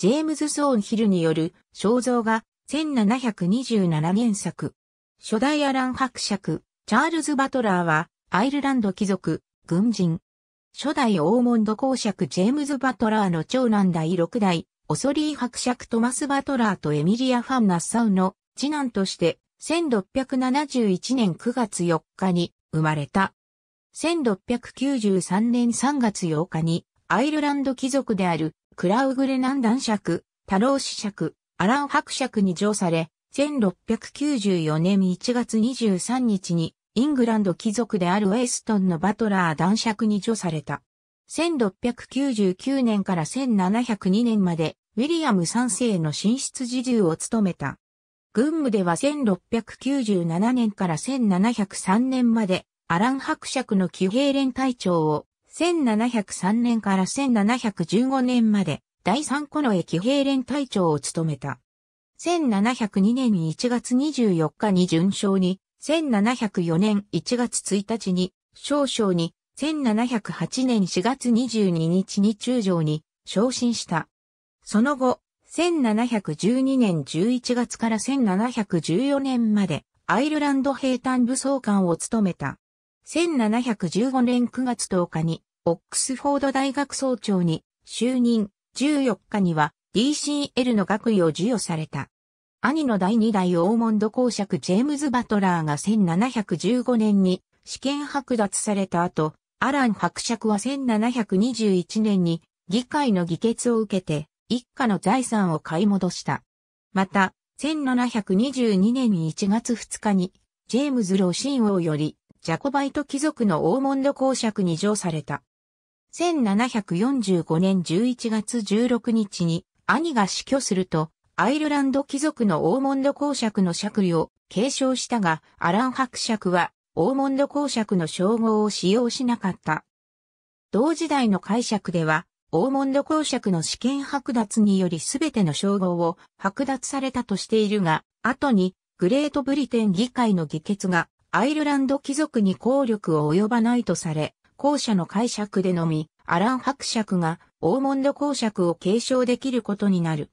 ジェームズ・ソーン・ヒルによる肖像画1727原作。初代アラン伯爵、チャールズ・バトラーは、アイルランド貴族、軍人。初代オーモンド公爵ジェームズ・バトラーの長男第6代、オソリー伯爵トマス・バトラーとエミリア・ファン・ナッサウの次男として、1671年9月4日に生まれた。1693年3月8日にアイルランド貴族であるクラウグレナン男爵、太郎子爵、アラン伯爵に上され、1694年1月23日に、イングランド貴族であるウェイストンのバトラー男爵に除された。1699年から1702年まで、ウィリアム3世の進出自従を務めた。軍務では1697年から1703年まで、アラン伯爵の騎兵連隊長を、1703年から1715年まで第3個の駅兵連隊長を務めた。1702年1月24日に順将に、1704年1月1日に少将に、1708年4月22日に中将に昇進した。その後、1712年11月から1714年までアイルランド兵団武装官を務めた。1715年9月10日に、オックスフォード大学総長に就任、14日には DCL の学位を授与された。兄の第二代オーモンド公爵ジェームズ・バトラーが1715年に試験剥奪された後、アラン伯爵は1721年に議会の議決を受けて一家の財産を買い戻した。また、1722年1月2日にジェームズ・ロシン王よりジャコバイト貴族のオーモンド公爵に上された。1745年11月16日に兄が死去すると、アイルランド貴族のオーモンド公爵の爵位を継承したが、アラン伯爵はオーモンド公爵の称号を使用しなかった。同時代の解釈では、オーモンド公爵の試験剥奪により全ての称号を剥奪されたとしているが、後にグレートブリテン議会の議決がアイルランド貴族に効力を及ばないとされ、後者の解釈でのみ、アラン伯爵がオーモンド公爵を継承できることになる。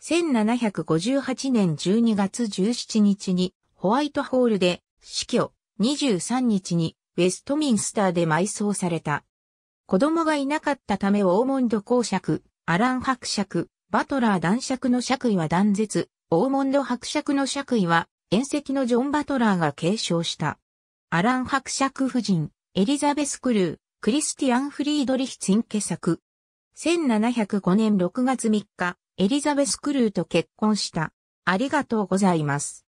1758年12月17日にホワイトホールで死去、23日にウェストミンスターで埋葬された。子供がいなかったためオーモンド公爵、アラン伯爵、バトラー男爵の爵位は断絶、オーモンド伯爵の爵位は遠赤のジョン・バトラーが継承した。アラン伯爵夫人、エリザベス・クルー、クリスティアン・フリードリヒツィンケ作。1705年6月3日、エリザベス・クルーと結婚した。ありがとうございます。